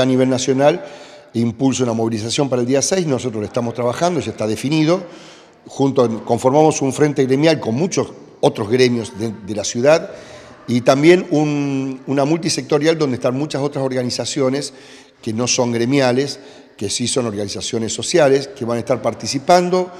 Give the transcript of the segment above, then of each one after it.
a nivel nacional impulsa una movilización para el día 6, nosotros lo estamos trabajando, ya está definido, junto, conformamos un frente gremial con muchos otros gremios de, la ciudad y también una multisectorial donde están muchas otras organizaciones que no son gremiales, que sí son organizaciones sociales, que van a estar participando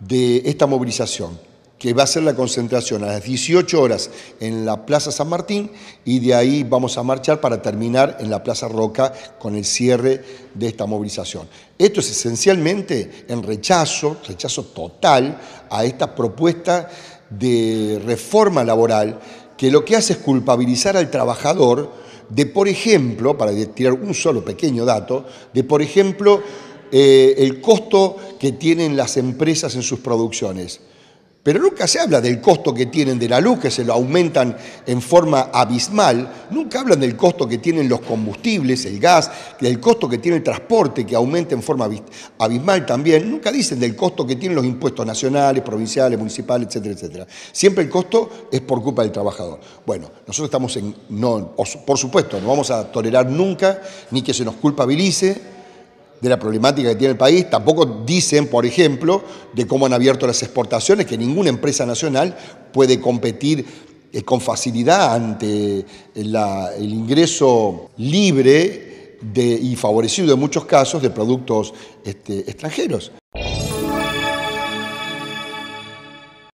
de esta movilización que va a ser la concentración a las 18 horas en la Plaza San Martín y de ahí vamos a marchar para terminar en la Plaza Roca con el cierre de esta movilización. Esto es esencialmente en rechazo, rechazo total a esta propuesta de reforma laboral que lo que hace es culpabilizar al trabajador de, por ejemplo, para tirar un solo pequeño dato, de, por ejemplo, eh, el costo que tienen las empresas en sus producciones. Pero nunca se habla del costo que tienen de la luz, que se lo aumentan en forma abismal. Nunca hablan del costo que tienen los combustibles, el gas, del costo que tiene el transporte, que aumenta en forma abismal también. Nunca dicen del costo que tienen los impuestos nacionales, provinciales, municipales, etcétera, etcétera. Siempre el costo es por culpa del trabajador. Bueno, nosotros estamos en... No, por supuesto, no vamos a tolerar nunca ni que se nos culpabilice de la problemática que tiene el país, tampoco dicen, por ejemplo, de cómo han abierto las exportaciones, que ninguna empresa nacional puede competir eh, con facilidad ante eh, el ingreso libre y favorecido en muchos casos de productos este, extranjeros.